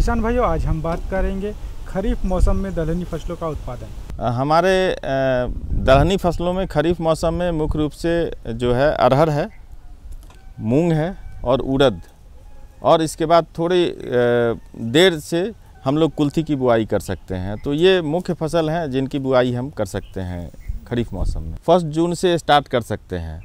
किसान भाइयों आज हम बात करेंगे खरीफ मौसम में दलहनी फसलों का उत्पादन हमारे दलहनी फसलों में खरीफ मौसम में मुख्य रूप से जो है अरहर है मूंग है और उड़द और इसके बाद थोड़ी देर से हम लोग कुल्थी की बुआई कर सकते हैं तो ये मुख्य फसल हैं जिनकी बुआई हम कर सकते हैं खरीफ मौसम में फर्स्ट जून से स्टार्ट कर सकते हैं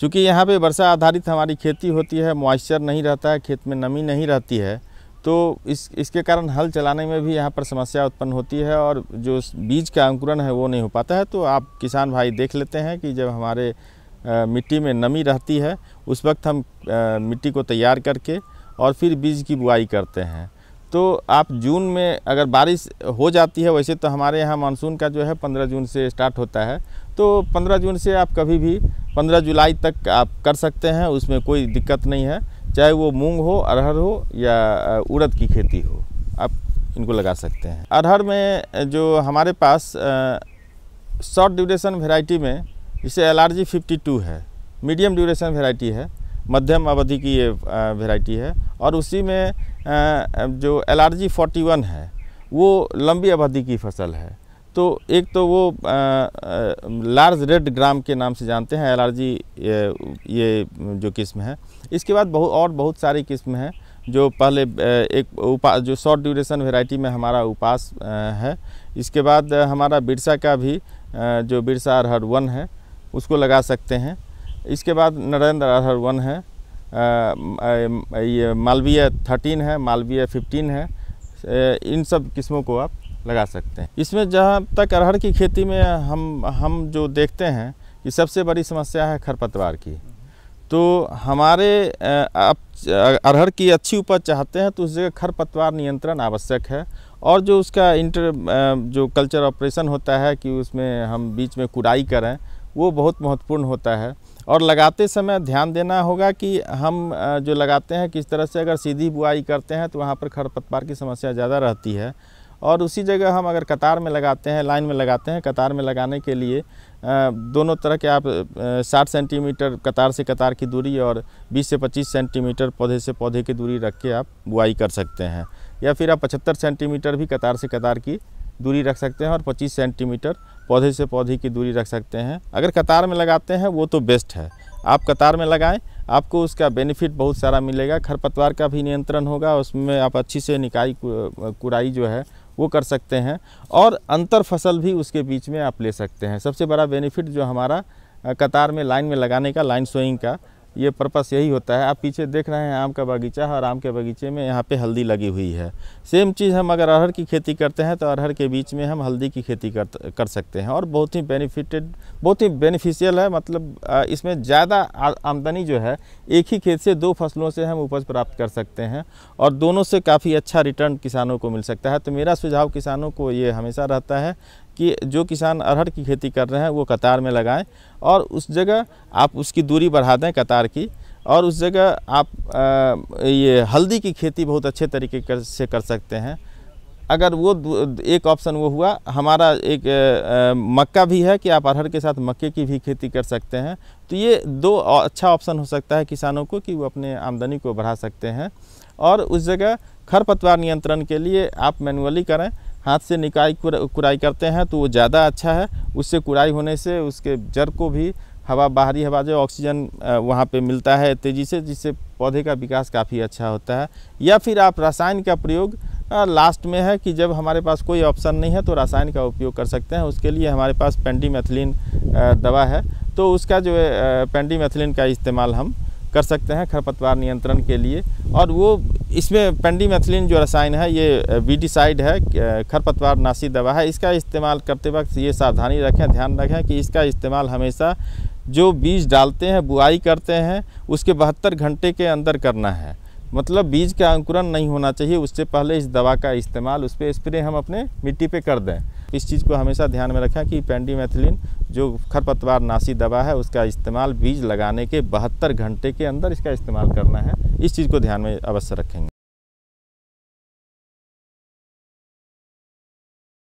चूँकि यहाँ पे वर्षा आधारित हमारी खेती होती है मॉइस्चर नहीं रहता है खेत में नमी नहीं रहती है तो इस इसके कारण हल चलाने में भी यहाँ पर समस्या उत्पन्न होती है और जो बीज का अंकुरन है वो नहीं हो पाता है तो आप किसान भाई देख लेते हैं कि जब हमारे मिट्टी में नमी रहती है उस वक्त हम मिट्टी को तैयार करके और फिर बीज की बुआई करते हैं तो आप जून में अगर बारिश हो जाती है वैसे तो हमारे यहाँ मानसून का जो है पंद्रह जून से स्टार्ट होता है तो पंद्रह जून से आप कभी भी पंद्रह जुलाई तक आप कर सकते हैं उसमें कोई दिक्कत नहीं है चाहे वो मूंग हो अरहर हो या उड़द की खेती हो आप इनको लगा सकते हैं अरहर में जो हमारे पास शॉर्ट ड्यूरेशन वेराइटी में जिसे L R G fifty two है मीडियम ड्यूरेशन वेराइटी है मध्यम अवधि की ये वेराइटी है और उसी में जो L R G forty one है वो लंबी अवधि की फसल है तो एक तो वो लार्ज रेड ग्राम के नाम से जानते हैं एलर्जी ये, ये जो किस्म है इसके बाद बहुत और बहुत सारी किस्म हैं जो पहले एक उपास जो शॉर्ट ड्यूरेशन वेराइटी में हमारा उपास है इसके बाद हमारा बिरसा का भी जो बिरसा अरहर वन है उसको लगा सकते हैं इसके बाद नरेंद्र अरहर वन है ये मालवीय थर्टीन है मालवीय फिफ्टीन है इन सब किस्मों को आप लगा सकते हैं इसमें जहाँ तक अरहर की खेती में हम हम जो देखते हैं कि सबसे बड़ी समस्या है खरपतवार की तो हमारे आप अरहर की अच्छी उपज चाहते हैं तो उस जगह खरपतवार नियंत्रण आवश्यक है और जो उसका इंटर जो कल्चर ऑपरेशन होता है कि उसमें हम बीच में कुड़ाई करें वो बहुत महत्वपूर्ण होता है और लगाते समय ध्यान देना होगा कि हम जो लगाते हैं किस तरह से अगर सीधी बुआई करते हैं तो वहाँ पर खरपतवार की समस्या ज़्यादा रहती है और उसी जगह हम अगर कतार में लगाते हैं लाइन में लगाते हैं कतार में लगाने के लिए दोनों तरह के आप 60 सेंटीमीटर कतार से कतार की दूरी और 20 से 25 सेंटीमीटर पौधे से पौधे की दूरी रख के आप बुआई कर सकते हैं या फिर आप 75 सेंटीमीटर भी कतार से कतार की दूरी रख सकते हैं और 25 सेंटीमीटर पौधे से पौधे की दूरी रख सकते हैं अगर कतार में लगाते हैं वो तो बेस्ट है आप कतार में लगाएं आपको उसका बेनिफिट बहुत सारा मिलेगा खरपतवार का भी नियंत्रण होगा उसमें आप अच्छी से निकाई कुड़ाई जो है वो कर सकते हैं और अंतर फसल भी उसके बीच में आप ले सकते हैं सबसे बड़ा बेनिफिट जो हमारा कतार में लाइन में लगाने का लाइन सोइंग का ये पर्पस यही होता है आप पीछे देख रहे हैं आम का बगीचा है और आम के बगीचे में यहाँ पे हल्दी लगी हुई है सेम चीज़ हम अगर अरहर की खेती करते हैं तो अरहर के बीच में हम हल्दी की खेती कर कर सकते हैं और बहुत ही बेनिफिटेड बहुत ही बेनिफिशियल है मतलब इसमें ज़्यादा आमदनी जो है एक ही खेत से दो फसलों से हम उपज प्राप्त कर सकते हैं और दोनों से काफ़ी अच्छा रिटर्न किसानों को मिल सकता है तो मेरा सुझाव किसानों को ये हमेशा रहता है कि जो किसान अरहर की खेती कर रहे हैं वो कतार में लगाएं और उस जगह आप उसकी दूरी बढ़ा दें कतार की और उस जगह आप ये हल्दी की खेती बहुत अच्छे तरीके कर, से कर सकते हैं अगर वो एक ऑप्शन वो हुआ हमारा एक आ, मक्का भी है कि आप अरहर के साथ मक्के की भी खेती कर सकते हैं तो ये दो अच्छा ऑप्शन हो सकता है किसानों को कि वो अपने आमदनी को बढ़ा सकते हैं और उस जगह खरपतवार नियंत्रण के लिए आप मैनुअली करें हाथ से निकाई कुराई करते हैं तो वो ज़्यादा अच्छा है उससे कुराई होने से उसके जड़ को भी हवा बाहरी हवा जो ऑक्सीजन वहाँ पे मिलता है तेज़ी से जिससे पौधे का विकास काफ़ी अच्छा होता है या फिर आप रसायन का प्रयोग लास्ट में है कि जब हमारे पास कोई ऑप्शन नहीं है तो रसायन का उपयोग कर सकते हैं उसके लिए हमारे पास पेंडी दवा है तो उसका जो है पेंडीमेथिलीन का इस्तेमाल हम कर सकते हैं खरपतवार नियंत्रण के लिए और वो इसमें पेंडी मैथिलीन जो रसायन है ये वीडिसाइड है खरपतवार नाशी दवा है इसका इस्तेमाल करते वक्त ये सावधानी रखें ध्यान रखें कि इसका इस्तेमाल हमेशा जो बीज डालते हैं बुआई करते हैं उसके बहत्तर घंटे के अंदर करना है मतलब बीज का अंकुरन नहीं होना चाहिए उससे पहले इस दवा का इस्तेमाल उस पर स्प्रे हम अपने मिट्टी पे कर दें इस चीज़ को हमेशा ध्यान में रखें कि पेंडीमेथिलिन जो खरपतवार नाशी दवा है उसका इस्तेमाल बीज लगाने के बहत्तर घंटे के अंदर इसका इस्तेमाल करना है इस चीज़ को ध्यान में अवश्य रखेंगे